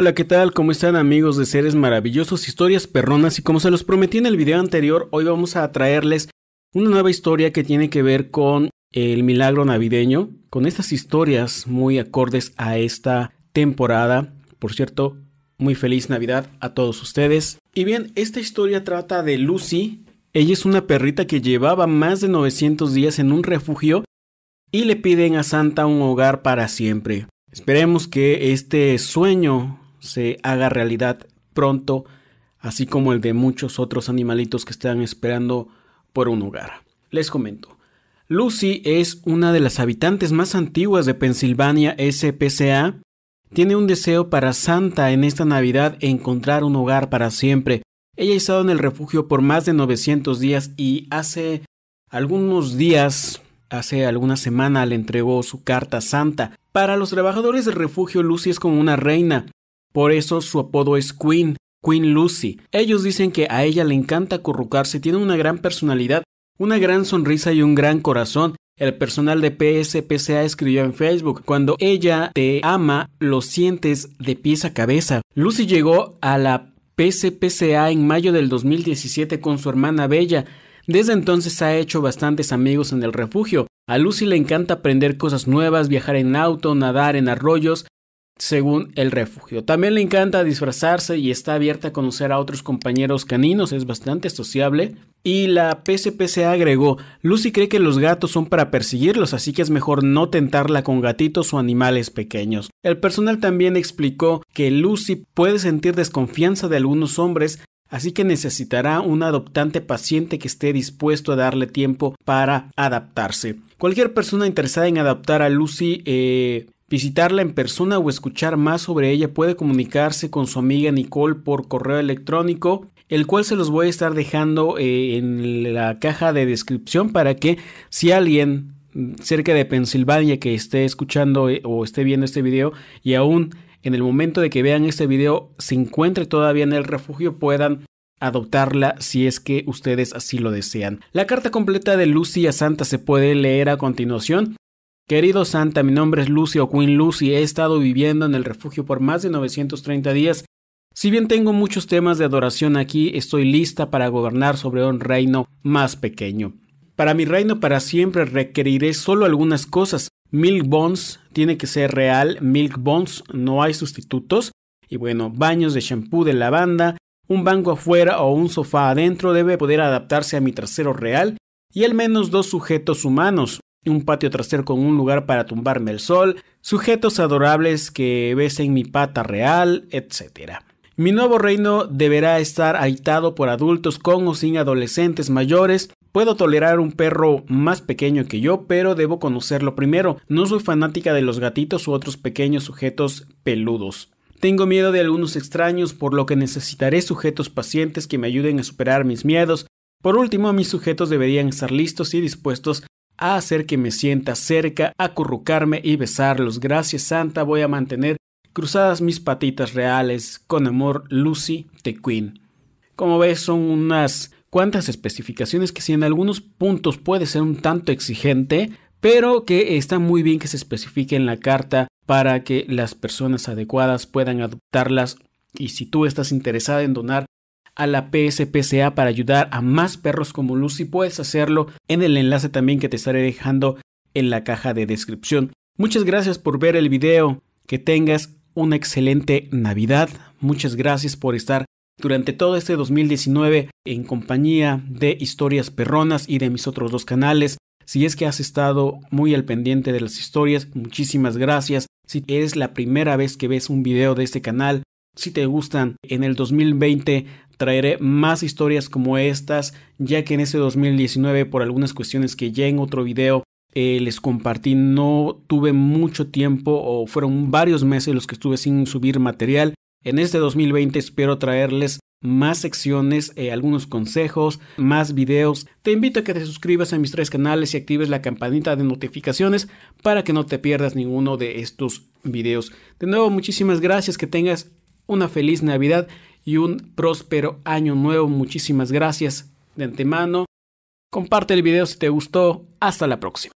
Hola, ¿qué tal? ¿Cómo están amigos de seres maravillosos, historias perronas? Y como se los prometí en el video anterior, hoy vamos a traerles una nueva historia que tiene que ver con el milagro navideño, con estas historias muy acordes a esta temporada. Por cierto, muy feliz Navidad a todos ustedes. Y bien, esta historia trata de Lucy. Ella es una perrita que llevaba más de 900 días en un refugio y le piden a Santa un hogar para siempre. Esperemos que este sueño se haga realidad pronto, así como el de muchos otros animalitos que están esperando por un hogar. Les comento. Lucy es una de las habitantes más antiguas de Pensilvania SPCA. Tiene un deseo para Santa en esta Navidad encontrar un hogar para siempre. Ella ha estado en el refugio por más de 900 días y hace algunos días, hace alguna semana, le entregó su carta Santa. Para los trabajadores del refugio, Lucy es como una reina. Por eso su apodo es Queen, Queen Lucy. Ellos dicen que a ella le encanta acurrucarse, tiene una gran personalidad, una gran sonrisa y un gran corazón. El personal de PSPCA escribió en Facebook, cuando ella te ama, lo sientes de pies a cabeza. Lucy llegó a la PSPCA en mayo del 2017 con su hermana Bella. Desde entonces ha hecho bastantes amigos en el refugio. A Lucy le encanta aprender cosas nuevas, viajar en auto, nadar en arroyos, según el refugio. También le encanta disfrazarse y está abierta a conocer a otros compañeros caninos, es bastante sociable. Y la se agregó, Lucy cree que los gatos son para perseguirlos, así que es mejor no tentarla con gatitos o animales pequeños. El personal también explicó que Lucy puede sentir desconfianza de algunos hombres Así que necesitará un adoptante paciente que esté dispuesto a darle tiempo para adaptarse. Cualquier persona interesada en adaptar a Lucy eh, Visitarla en persona o escuchar más sobre ella puede comunicarse con su amiga Nicole por correo electrónico, el cual se los voy a estar dejando eh, en la caja de descripción para que si alguien cerca de Pensilvania que esté escuchando eh, o esté viendo este video y aún en el momento de que vean este video se encuentre todavía en el refugio puedan adoptarla si es que ustedes así lo desean. La carta completa de Lucy a Santa se puede leer a continuación Querido Santa, mi nombre es Lucy o Queen Lucy. He estado viviendo en el refugio por más de 930 días. Si bien tengo muchos temas de adoración aquí, estoy lista para gobernar sobre un reino más pequeño. Para mi reino para siempre requeriré solo algunas cosas. Milk Bones tiene que ser real, Milk Bones, no hay sustitutos. Y bueno, baños de champú de lavanda, un banco afuera o un sofá adentro debe poder adaptarse a mi trasero real y al menos dos sujetos humanos, un patio trasero con un lugar para tumbarme el sol, sujetos adorables que besen mi pata real, etc. Mi nuevo reino deberá estar habitado por adultos con o sin adolescentes mayores. Puedo tolerar un perro más pequeño que yo, pero debo conocerlo primero. No soy fanática de los gatitos u otros pequeños sujetos peludos. Tengo miedo de algunos extraños, por lo que necesitaré sujetos pacientes que me ayuden a superar mis miedos. Por último, mis sujetos deberían estar listos y dispuestos a hacer que me sienta cerca, acurrucarme y besarlos. Gracias, Santa, voy a mantener cruzadas mis patitas reales. Con amor, Lucy The Queen. Como ves, son unas cuantas especificaciones que si en algunos puntos puede ser un tanto exigente, pero que está muy bien que se especifique en la carta para que las personas adecuadas puedan adoptarlas. Y si tú estás interesada en donar a la PSPCA para ayudar a más perros como Lucy, puedes hacerlo en el enlace también que te estaré dejando en la caja de descripción. Muchas gracias por ver el video, que tengas una excelente Navidad, muchas gracias por estar durante todo este 2019 en compañía de historias perronas y de mis otros dos canales. Si es que has estado muy al pendiente de las historias, muchísimas gracias. Si es la primera vez que ves un video de este canal, si te gustan en el 2020 Traeré más historias como estas, ya que en ese 2019, por algunas cuestiones que ya en otro video eh, les compartí, no tuve mucho tiempo o fueron varios meses los que estuve sin subir material. En este 2020 espero traerles más secciones, eh, algunos consejos, más videos. Te invito a que te suscribas a mis tres canales y actives la campanita de notificaciones para que no te pierdas ninguno de estos videos. De nuevo, muchísimas gracias, que tengas una feliz Navidad y un próspero año nuevo. Muchísimas gracias de antemano. Comparte el video si te gustó. Hasta la próxima.